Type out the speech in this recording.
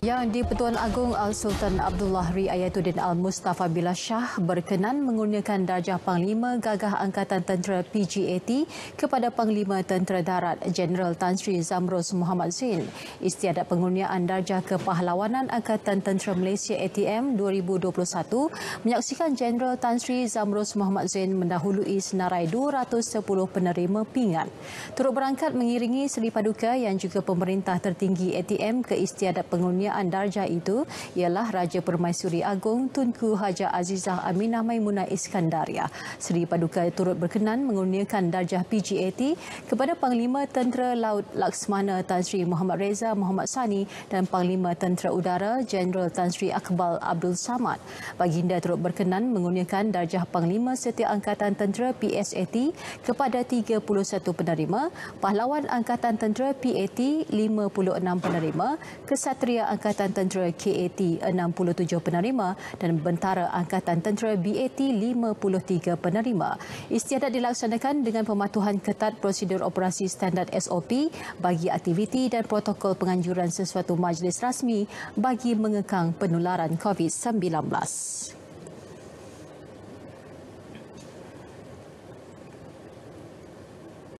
Yang di-Pertuan Agung Al-Sultan Abdullah Riayatuddin Al-Mustafa Billah Shah berkenan mengurniakan darjah Panglima Gagah Angkatan Tentera PGAT kepada Panglima Tentera Darat General Tan Sri Zamrus Muhammad Zain. Istiadat pengurniaan darjah Kepahlawanan Angkatan Tentera Malaysia ATM 2021 menyaksikan General Tan Sri Zamrus Muhammad Zain mendahului senarai 210 penerima pingat. Turut berangkat mengiringi Seri Paduka yang juga pemerintah tertinggi ATM ke istiadat pengurniaan kemuliaan darjah itu ialah Raja Permaisuri Agong Tunku Haja Azizah Aminah Maimunah Iskandaria. Seri Paduka turut berkenan mengurniakan darjah PGAT kepada Panglima Tentera Laut Laksmana Tan Sri Muhammad Reza Muhammad Sani dan Panglima Tentera Udara Jeneral Tan Sri Akbal Abdul Samad. Baginda turut berkenan mengurniakan darjah Panglima Setia Angkatan Tentera PSAT kepada 31 penerima, Pahlawan Angkatan Tentera PAT 56 penerima, Kesatria Angkatan Angkatan Tentera KAT 67 penerima dan Bentara Angkatan Tentera BAT 53 penerima. Istiadat dilaksanakan dengan pematuhan ketat prosedur operasi standard SOP bagi aktiviti dan protokol penganjuran sesuatu majlis rasmi bagi mengekang penularan COVID-19.